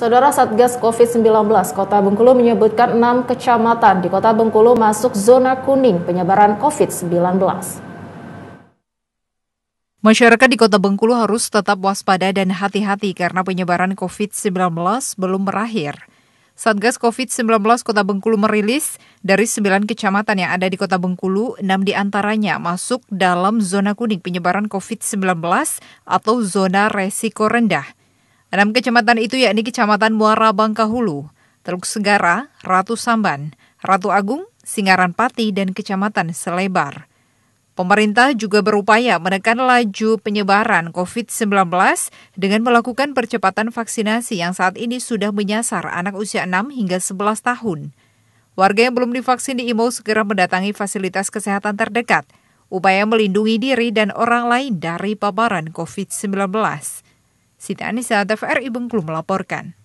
Saudara Satgas COVID-19 Kota Bengkulu menyebutkan 6 kecamatan di Kota Bengkulu masuk zona kuning penyebaran COVID-19. Masyarakat di Kota Bengkulu harus tetap waspada dan hati-hati karena penyebaran COVID-19 belum berakhir. Satgas COVID-19 Kota Bengkulu merilis dari 9 kecamatan yang ada di Kota Bengkulu, 6 diantaranya masuk dalam zona kuning penyebaran COVID-19 atau zona resiko rendah. Enam kecamatan itu yakni Kecamatan Muara Bangka Hulu, Teluk Segara, Ratu Samban, Ratu Agung, Singaran Pati, dan Kecamatan Selebar. Pemerintah juga berupaya menekan laju penyebaran COVID-19 dengan melakukan percepatan vaksinasi yang saat ini sudah menyasar anak usia 6 hingga 11 tahun. Warga yang belum divaksin di IMO segera mendatangi fasilitas kesehatan terdekat – upaya melindungi diri dan orang lain dari paparan COVID-19. Siti Anissa, TVRI Bengkulu melaporkan.